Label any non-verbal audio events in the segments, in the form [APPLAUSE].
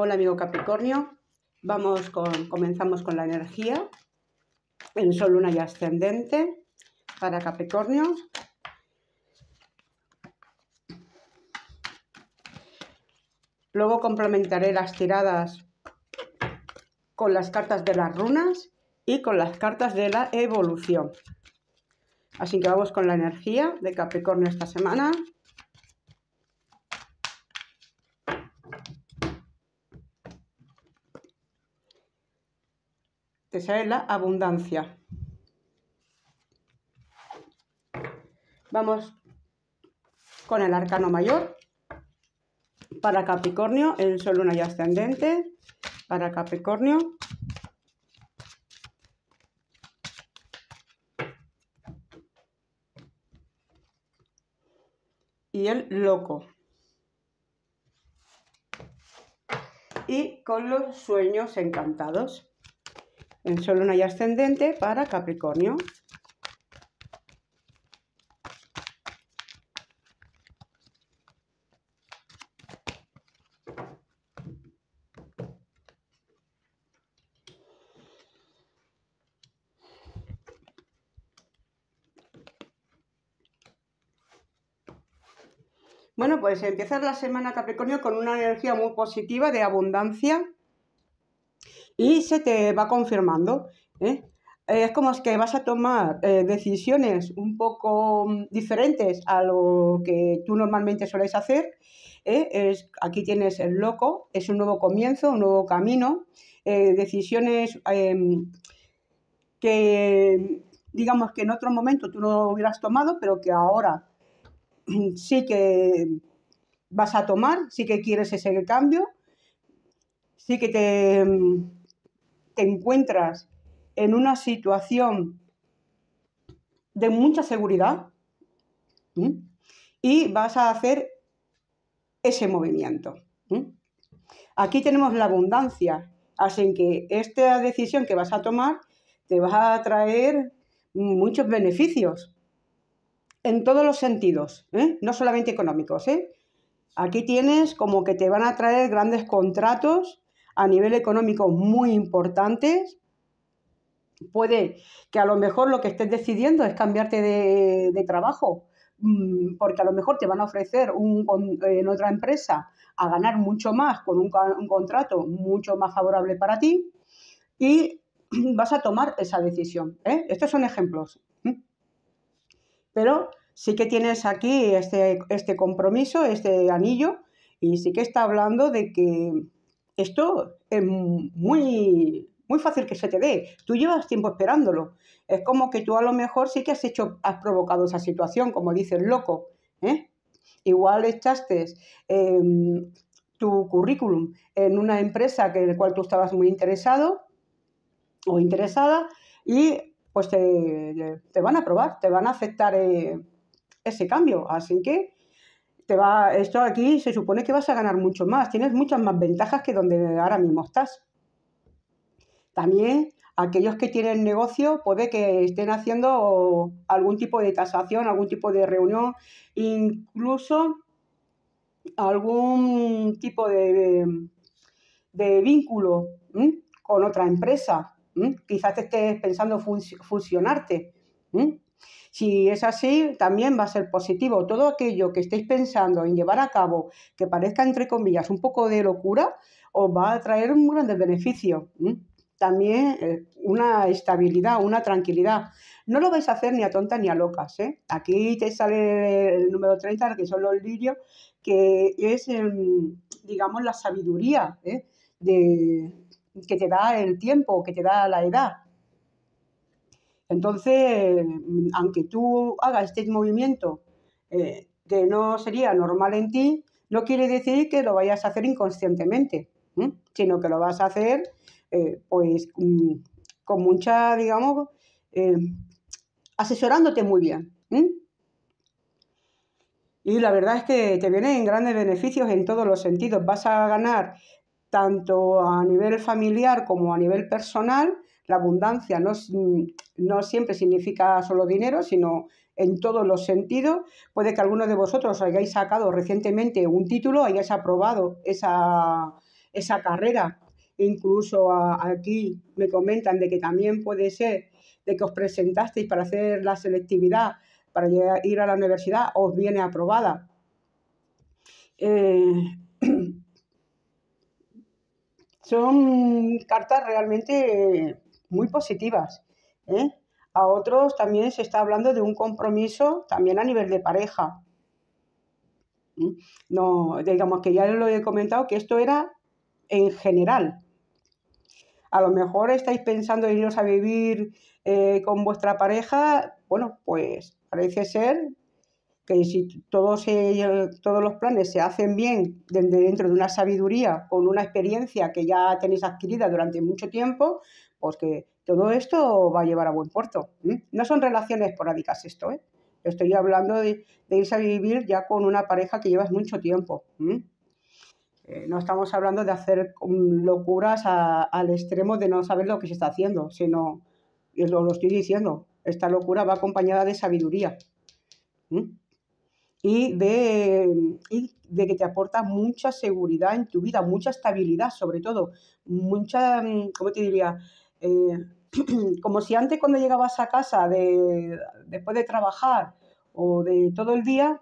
Hola amigo Capricornio, vamos con, comenzamos con la energía en Sol, Luna y Ascendente para Capricornio. Luego complementaré las tiradas con las cartas de las runas y con las cartas de la evolución. Así que vamos con la energía de Capricornio esta semana. sale la abundancia. Vamos con el arcano mayor. Para Capricornio, el sol, luna y ascendente. Para Capricornio. Y el loco. Y con los sueños encantados en Sol, y Ascendente para Capricornio. Bueno, pues empezar la semana Capricornio con una energía muy positiva de abundancia, y se te va confirmando. ¿eh? Eh, es como que vas a tomar eh, decisiones un poco mm, diferentes a lo que tú normalmente sueles hacer. aquí tienes el loco, es un nuevo comienzo, un nuevo camino, decisiones em, que digamos que en otro momento tú no hubieras tomado, pero que ahora [CLEARS THROAT] sí que vas a tomar, sí que quieres ese cambio, sí que te mm, te encuentras en una situación de mucha seguridad y vas a hacer ese movimiento. Aquí tenemos la abundancia, así que esta decisión que vas a tomar te va a traer muchos beneficios en todos los sentidos, ¿eh? no solamente económicos. ¿eh? Aquí tienes como que te van a traer grandes contratos a nivel económico muy importantes. Puede que a lo mejor lo que estés decidiendo es cambiarte de, trabajo, mm, porque a lo mejor te van a ofrecer eh, en otra empresa a ganar mucho más con un, contrato mucho más favorable para ti y [CLEARS THROAT] vas a tomar esa decisión. ¿eh? Estos son ejemplos. ¿eh? Pero sí que tienes aquí este, este compromiso, este anillo, y sí que está hablando de que esto es muy, muy fácil que se te dé. Tú llevas tiempo esperándolo. Es como que tú a lo mejor sí que has hecho, has provocado esa situación, como el loco. ¿eh? Igual echaste em, tu currículum en una empresa que, en la cual tú estabas muy interesado o interesada y pues te, van a aprobar, te van a aceptar eh, ese cambio. Así que va, esto aquí se supone que vas a ganar mucho más, tienes muchas más ventajas que donde ahora mismo estás. También aquellos que tienen negocio puede que estén haciendo algún tipo de tasación, algún tipo de reunión, incluso algún tipo de, vínculo con otra empresa. Quizás te estés pensando fusionarte. Si es así, también va a ser positivo. Todo aquello que estéis pensando en llevar a cabo, que parezca entre comillas un poco de locura, os va a traer un gran beneficio. También eh, una estabilidad, una tranquilidad. No lo vais a hacer ni a tontas ni a locas. ¿eh? Aquí te sale el número 30, que son los lirios, que es, em, digamos, la sabiduría ¿eh? que te da el tiempo, que te da la edad. Entonces, aunque tú hagas este movimiento eh, que no sería normal en ti, no quiere decir que lo vayas a hacer inconscientemente, sino que lo vas a hacer eh, pues mm, con mucha, digamos, eh, asesorándote muy bien. Y la verdad es que te vienen grandes beneficios en todos los sentidos. Vas a ganar tanto a nivel familiar como a nivel personal la abundancia mm, no, siempre significa solo dinero, sino en todos los sentidos. Puede que alguno de vosotros hayáis sacado recientemente un título, hayáis aprobado esa, carrera. Incluso aquí me comentan de que también puede ser de que os presentasteis para hacer la selectividad, para ir a la universidad, os viene aprobada. Eh, [CLEARS THROAT] son cartas realmente muy positivas. ¿eh? A otros también se está hablando de un compromiso también a nivel de pareja. No, digamos que ya lo he comentado que esto era en general. A lo mejor estáis pensando en iros a vivir eh, con vuestra pareja. Bueno, pues parece ser que si todos, todos los planes se hacen bien desde dentro de una sabiduría, con una experiencia que ya tenéis adquirida durante mucho tiempo, porque todo esto va a llevar a buen puerto. No son relaciones esporádicas esto, ¿eh? Estoy hablando de, irse a vivir ya con una pareja que llevas mucho tiempo. Eh, no estamos hablando de hacer locuras al extremo de no saber lo que se está haciendo, sino, y lo, lo estoy diciendo, esta locura va acompañada de sabiduría y de, y de que te aporta mucha seguridad en tu vida, mucha estabilidad sobre todo, mucha, ¿cómo te diría? Eh, [CLEARS THROAT] como si antes cuando llegabas a casa después de trabajar o de todo el día,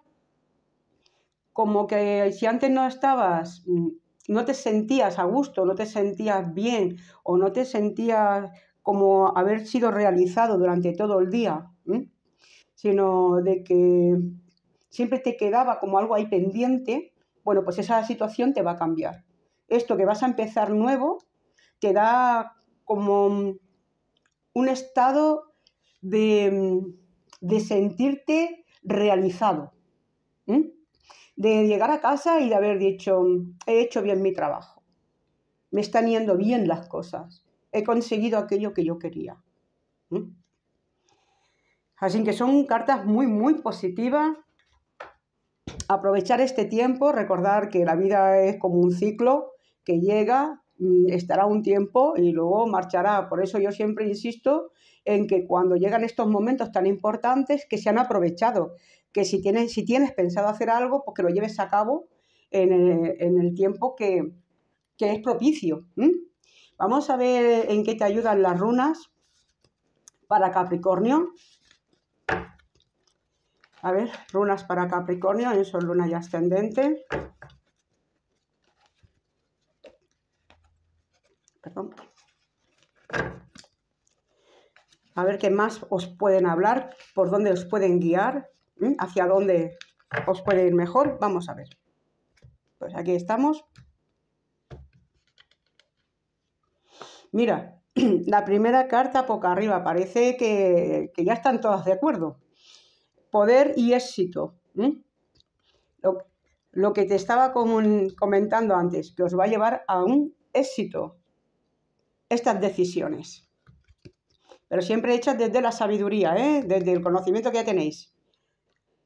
como que si antes no estabas, mm, no te sentías a gusto, no te sentías bien o no te sentías como haber sido realizado durante todo el día, sino de que siempre te quedaba como algo ahí pendiente, bueno, pues esa situación te va a cambiar. Esto que vas a empezar nuevo te da como un estado de, sentirte realizado, de llegar a casa y de haber dicho, he hecho bien mi trabajo, me están yendo bien las cosas, he conseguido aquello que yo quería. Así que son cartas muy, muy positivas. Aprovechar este tiempo, recordar que la vida es como un ciclo que llega, Mm, estará un tiempo y luego marchará. Por eso yo siempre insisto en que cuando llegan estos momentos tan importantes, que se han aprovechado, que si tienes, si tienes pensado hacer algo, pues que lo lleves a cabo en eh, el, tiempo que, es propicio. Vamos a ver en qué te ayudan las runas para Capricornio. A ver, runas para Capricornio, eso es luna y ascendente. A ver qué más os pueden hablar, por dónde os pueden guiar, hacia dónde os puede ir mejor. Vamos a ver. Pues aquí estamos. Mira, [CLEARS THROAT] la primera carta poca arriba, parece que, ya están todas de acuerdo. Poder y éxito. Lo, que te estaba comentando antes, que os va a llevar a un éxito estas decisiones. Pero siempre hechas desde la sabiduría, ¿eh? desde el conocimiento que ya tenéis.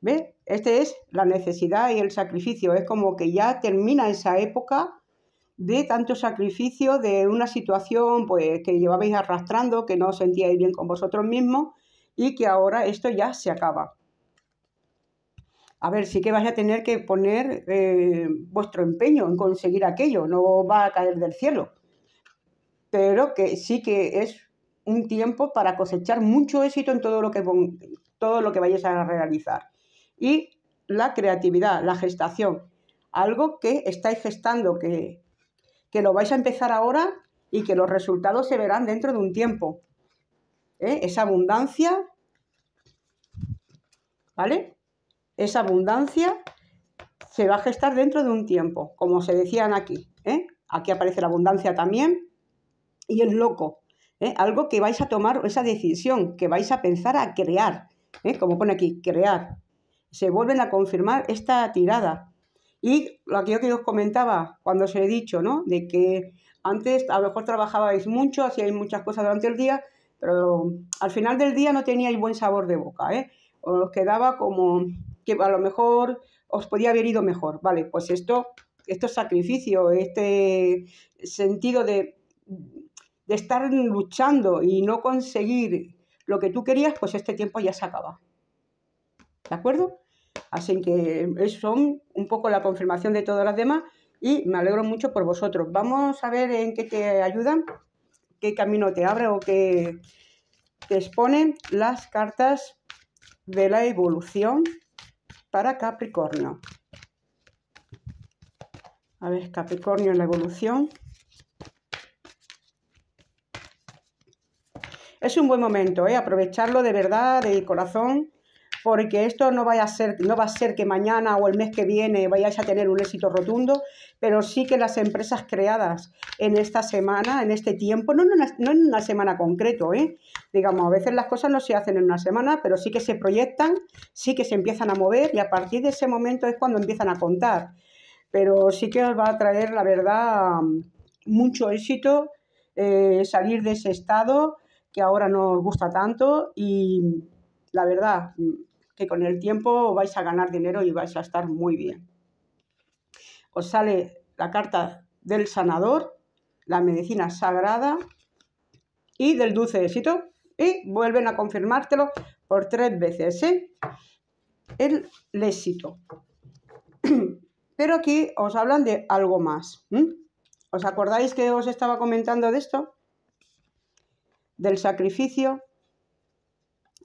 ¿Ve? Este es la necesidad y el sacrificio. Es como que ya termina esa época de tanto sacrificio, de una situación pues, que llevabais arrastrando, que no os sentíais bien con vosotros mismos y que ahora esto ya se acaba. A ver, sí que vais a tener que poner eh, vuestro empeño en conseguir aquello, no va a caer del cielo pero que sí que es un tiempo para cosechar mucho éxito en todo lo que, todo lo que a realizar. Y la creatividad, la gestación, algo que estáis gestando, que, lo vais a empezar ahora y que los resultados se verán dentro de un tiempo. ¿eh? Esa abundancia, ¿vale? Esa abundancia se va a gestar dentro de un tiempo, como se decían aquí. ¿eh? Aquí aparece la abundancia también, y es loco. ¿eh? Algo que vais a tomar esa decisión, que vais a pensar a crear, ¿eh? como pone aquí, crear. Se vuelven a confirmar esta tirada. Y lo que yo que os comentaba cuando os he dicho, ¿no? De que antes a lo mejor trabajabais mucho, hacíais muchas cosas durante el día, pero al final del día no teníais buen sabor de boca, ¿eh? Os quedaba como que a lo mejor os podía haber ido mejor. Vale, pues esto, estos sacrificio, este sentido de de estar luchando y no conseguir lo que tú querías, pues este tiempo ya se acaba. ¿De acuerdo? Así que son un poco la confirmación de todas las demás y me alegro mucho por vosotros. Vamos a ver en qué te ayudan, qué camino te abre o qué te exponen las cartas de la evolución para Capricornio. A ver, Capricornio en la evolución. Es un buen momento, ¿eh? aprovecharlo de verdad, de corazón, porque esto no, vaya a ser, no va a ser que mañana o el mes que viene vayáis a tener un éxito rotundo, pero sí que las empresas creadas en esta semana, en este tiempo, no en una, no en una semana concreto, ¿eh? digamos, a veces las cosas no se hacen en una semana, pero sí que se proyectan, sí que se empiezan a mover y a partir de ese momento es cuando empiezan a contar. Pero sí que os va a traer, la verdad, mucho éxito eh, salir de ese estado que ahora no os gusta tanto y la verdad que con el tiempo vais a ganar dinero y vais a estar muy bien. Os sale la carta del sanador, la medicina sagrada y del dulce éxito y vuelven a confirmártelo por tres veces. ¿eh? El éxito. [CLEARS THROAT] Pero aquí os hablan de algo más. ¿Os acordáis que os estaba comentando de esto? del sacrificio,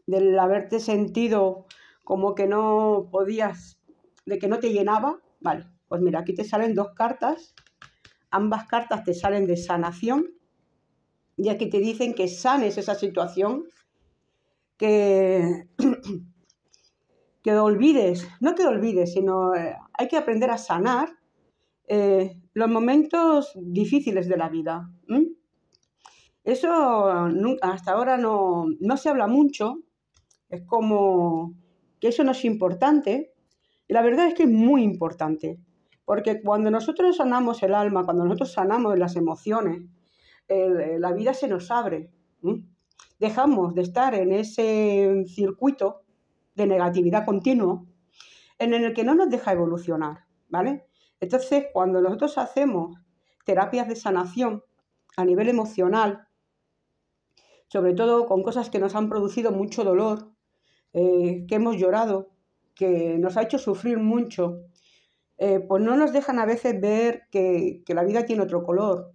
del haberte sentido como que no podías, de que no te llenaba, vale, pues mira, aquí te salen dos cartas, ambas cartas te salen de sanación, y aquí te dicen que sanes esa situación, que, [CLEARS THROAT] que olvides, no que olvides, sino eh, hay que aprender a sanar eh, los momentos difíciles de la vida. Eso hasta ahora no, se habla mucho, es como que eso no es importante. Y la verdad es que es muy importante, porque cuando nosotros sanamos el alma, cuando nosotros sanamos las emociones, eh, la vida se nos abre. Dejamos de estar en ese circuito de negatividad continuo en el que no nos deja evolucionar, ¿vale? Entonces, cuando nosotros hacemos terapias de sanación a nivel emocional, sobre todo con cosas que nos han producido mucho dolor, eh, que hemos llorado, que nos ha hecho sufrir mucho, eh, pues no nos dejan a veces ver que, la vida tiene otro color.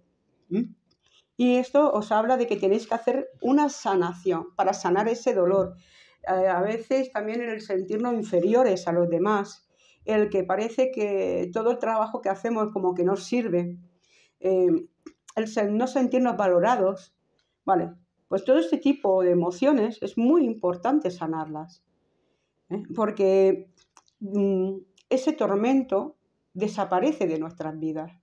Y esto os habla de que tenéis que hacer una sanación para sanar ese dolor. Eh, a veces también en el sentirnos inferiores a los demás, el que parece que todo el trabajo que hacemos como que no sirve, el no sentirnos valorados, ¿vale? Pues todo este tipo de emociones es muy importante sanarlas, ¿eh? porque mm, ese tormento desaparece de nuestras vidas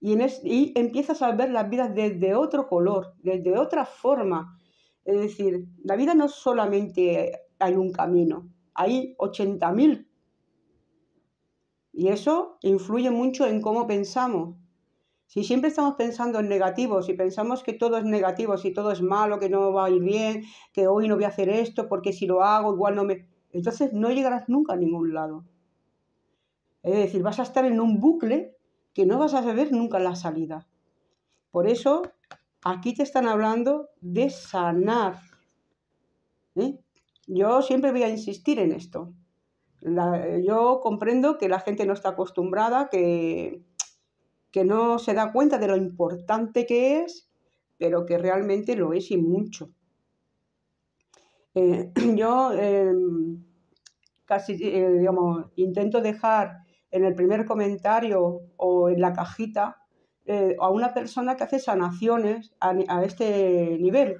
y, y empiezas a ver las vidas desde otro color, desde otra forma. Es decir, la vida no solamente hay un camino, hay 80.000. Y eso influye mucho en cómo pensamos, si siempre estamos pensando en negativos si pensamos que todo es negativo, si todo es malo, que no va a ir bien, que hoy no voy a hacer esto porque si lo hago igual no me... Entonces no llegarás nunca a ningún lado. Es decir, vas a estar en un bucle que no vas a saber nunca la salida. Por eso aquí te están hablando de sanar. ¿eh? Yo siempre voy a insistir en esto. yo comprendo que la gente no está acostumbrada, que que no se da cuenta de lo importante que es, pero que realmente lo es y mucho. Eh, [CLEARS THROAT] yo em, casi, eh, digamos, intento dejar en el primer comentario o en la cajita eh, a una persona que hace sanaciones a, este nivel,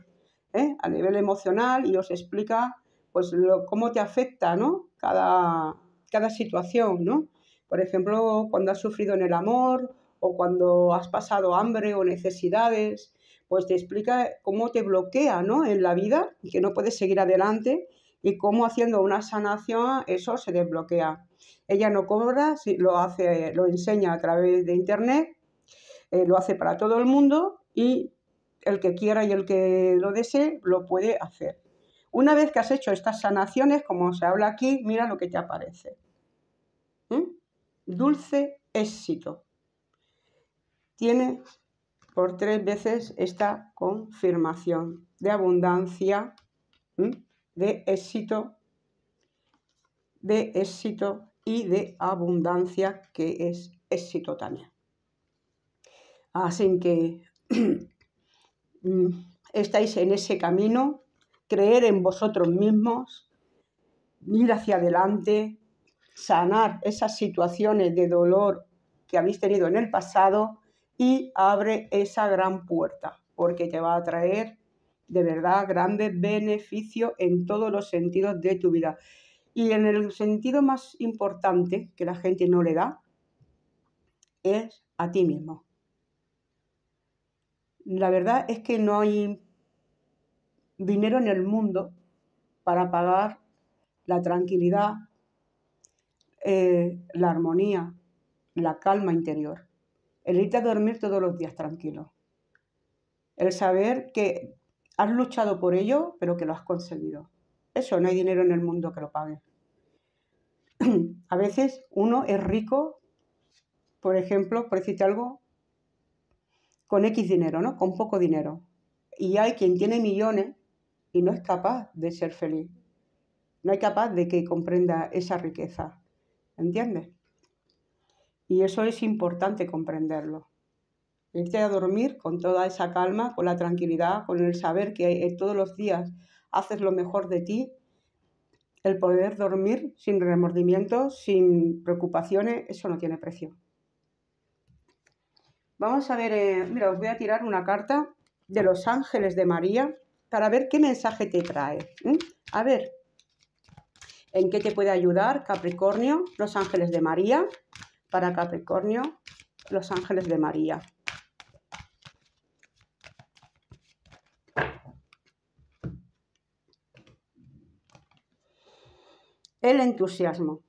a nivel emocional, y os explica pues cómo te afecta ¿no? cada, cada situación, ¿no? Por ejemplo, cuando has sufrido en el amor o cuando has pasado hambre o necesidades, pues te explica cómo te bloquea ¿no? en la vida que no puedes seguir adelante y cómo haciendo una sanación eso se desbloquea. Ella no cobra, lo, hace, lo enseña a través de internet, eh, lo hace para todo el mundo y el que quiera y el que lo desee lo puede hacer. Una vez que has hecho estas sanaciones, como se habla aquí, mira lo que te aparece. ¿Mm? Dulce éxito tiene por tres veces esta confirmación de abundancia, de éxito, de éxito y de abundancia, que es éxito también. Así que [CLEARS THROAT] mm, estáis en ese camino, creer en vosotros mismos, ir hacia adelante, sanar esas situaciones de dolor que habéis tenido en el pasado y abre esa gran puerta, porque te va a traer de verdad grandes beneficios en todos los sentidos de tu vida. Y en el sentido más importante que la gente no le da es a ti mismo. La verdad es que no hay dinero en el mundo para pagar la tranquilidad, eh, la armonía, la calma interior el irte a dormir todos los días tranquilo, el saber que has luchado por ello, pero que lo has conseguido. Eso no hay dinero en el mundo que lo pague. [CLEARS THROAT] a veces uno es rico, por ejemplo, por decirte algo, con X dinero, ¿no? Con poco dinero. Y hay quien tiene millones y no es capaz de ser feliz. No es capaz de que comprenda esa riqueza. ¿Entiendes? Y eso es importante comprenderlo. Irte a dormir con toda esa calma, con la tranquilidad, con el saber que eh, todos los días haces lo mejor de ti, el poder dormir sin remordimientos, sin preocupaciones, eso no tiene precio. Vamos a ver, eh, mira, os voy a tirar una carta de los ángeles de María para ver qué mensaje te trae. A ver, ¿en qué te puede ayudar Capricornio, los ángeles de María? para Capricornio, los ángeles de María. El entusiasmo.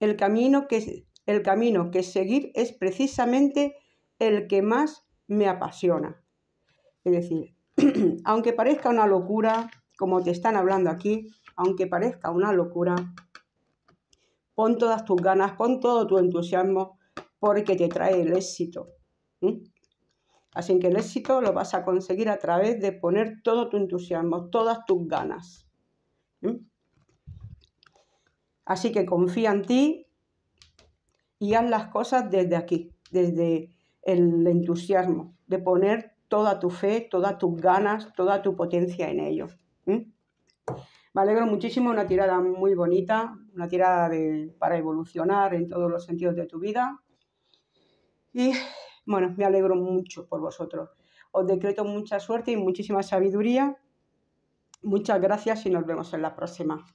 El, camino que, el camino que seguir es precisamente el que más me apasiona. Es decir, [CLEARS THROAT] aunque parezca una locura, como te están hablando aquí, aunque parezca una locura, pon todas tus ganas, pon todo tu entusiasmo, porque te trae el éxito. Así que el éxito lo vas a conseguir a través de poner todo tu entusiasmo, todas tus ganas. Así que confía en ti y haz las cosas desde aquí, desde el entusiasmo, de poner toda tu fe, todas tus ganas, toda tu potencia en ello. Me alegro muchísimo, una tirada muy bonita, una tirada para evolucionar en todos los sentidos de tu vida. Y bueno, me alegro mucho por vosotros. Os decreto mucha suerte y muchísima sabiduría. Muchas gracias y nos vemos en la próxima.